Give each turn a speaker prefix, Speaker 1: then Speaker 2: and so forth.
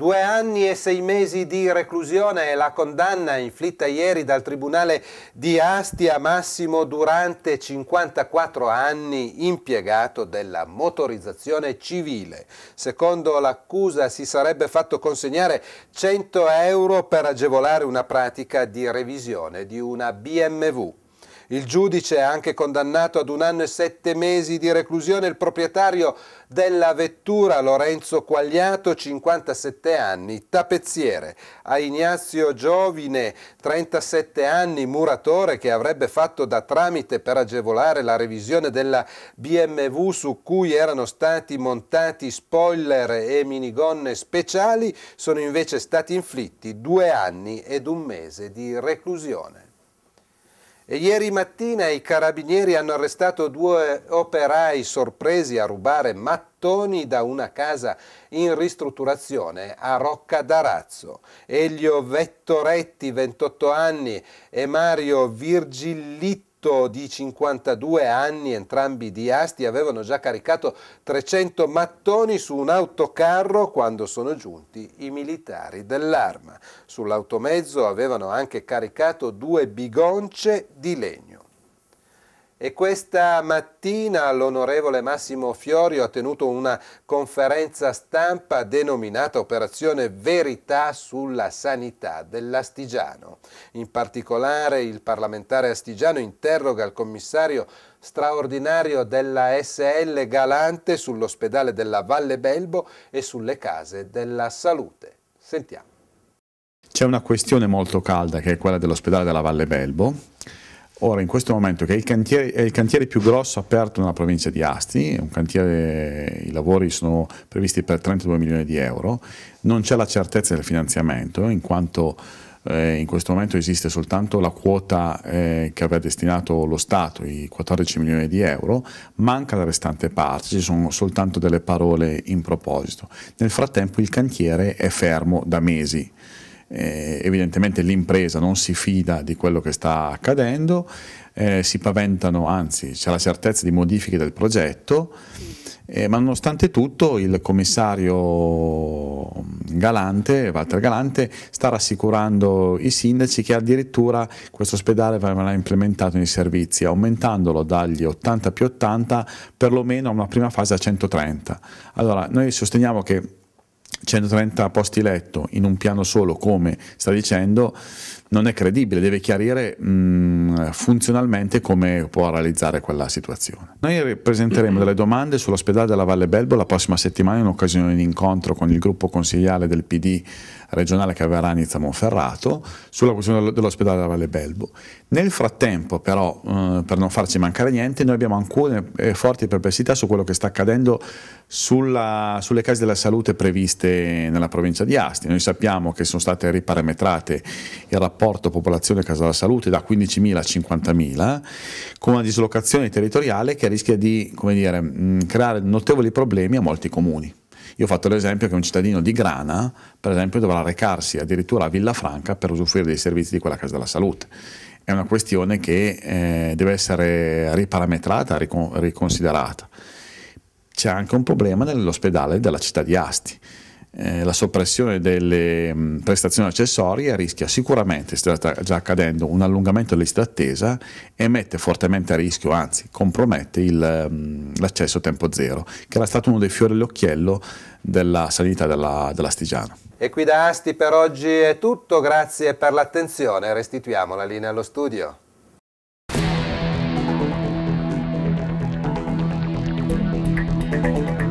Speaker 1: Due anni e sei mesi di reclusione è la condanna inflitta ieri dal Tribunale di Asti a Massimo Durante, 54 anni, impiegato della motorizzazione civile. Secondo l'accusa si sarebbe fatto consegnare 100 euro per agevolare una pratica di revisione di una BMW. Il giudice ha anche condannato ad un anno e sette mesi di reclusione il proprietario della vettura Lorenzo Quagliato, 57 anni, tappezziere, a Ignazio Giovine, 37 anni, muratore che avrebbe fatto da tramite per agevolare la revisione della BMW su cui erano stati montati spoiler e minigonne speciali, sono invece stati inflitti due anni ed un mese di reclusione ieri mattina i carabinieri hanno arrestato due operai sorpresi a rubare mattoni da una casa in ristrutturazione a Rocca d'Arazzo. Elio Vettoretti, 28 anni, e Mario Virgilitti adulto di 52 anni, entrambi di Asti, avevano già caricato 300 mattoni su un autocarro quando sono giunti i militari dell'arma. Sull'automezzo avevano anche caricato due bigonce di legno. E questa mattina l'onorevole Massimo Fiorio ha tenuto una conferenza stampa denominata Operazione Verità sulla sanità dell'Astigiano. In particolare il parlamentare astigiano interroga il commissario straordinario della SL Galante sull'ospedale della Valle Belbo e sulle case della salute. Sentiamo.
Speaker 2: C'è una questione molto calda che è quella dell'ospedale della Valle Belbo Ora, in questo momento, che è il cantiere, è il cantiere più grosso aperto nella provincia di Asti, cantiere, i lavori sono previsti per 32 milioni di euro, non c'è la certezza del finanziamento, in quanto eh, in questo momento esiste soltanto la quota eh, che aveva destinato lo Stato, i 14 milioni di euro, manca la restante parte, ci sono soltanto delle parole in proposito. Nel frattempo il cantiere è fermo da mesi eh, evidentemente l'impresa non si fida di quello che sta accadendo, eh, si paventano, anzi c'è la certezza di modifiche del progetto, eh, ma nonostante tutto il commissario Galante, Walter Galante, sta rassicurando i sindaci che addirittura questo ospedale verrà implementato nei servizi, aumentandolo dagli 80 più 80 perlomeno a una prima fase a 130. Allora noi sosteniamo che 130 posti letto in un piano solo, come sta dicendo, non è credibile, deve chiarire mh, mm, funzionalmente come può realizzare quella situazione. Noi presenteremo delle domande sull'ospedale della Valle Belbo la prossima settimana in occasione di un incontro con il gruppo consigliale del PD regionale che aveva Ranizza Monferrato, sulla questione dell'ospedale della Valle Belbo. Nel frattempo però, eh, per non farci mancare niente, noi abbiamo ancora eh, forti perplessità su quello che sta accadendo sulla, sulle case della salute previste nella provincia di Asti. Noi sappiamo che sono state riparametrate il rapporto popolazione casa della salute da 15.000 a 50.000, con una dislocazione territoriale che rischia di dire, mm, creare notevoli problemi a molti comuni. Io ho fatto l'esempio che un cittadino di Grana, per esempio, dovrà recarsi addirittura a Villafranca per usufruire dei servizi di quella casa della salute. È una questione che eh, deve essere riparametrata, ricon- riconsiderata. C'è anche un problema nell'ospedale della città di Asti eh, la soppressione delle mh, mm, prestazioni accessorie rischia sicuramente, sta già accadendo, un allungamento delle liste d'attesa e mette fortemente a rischio, anzi compromette il, mh, mm, l'accesso a tempo zero, che era stato uno dei fiori all'occhiello della sanità della, dell'Astigiano.
Speaker 1: E qui da Asti per oggi è tutto, grazie per l'attenzione, restituiamo la linea allo studio. Thank you.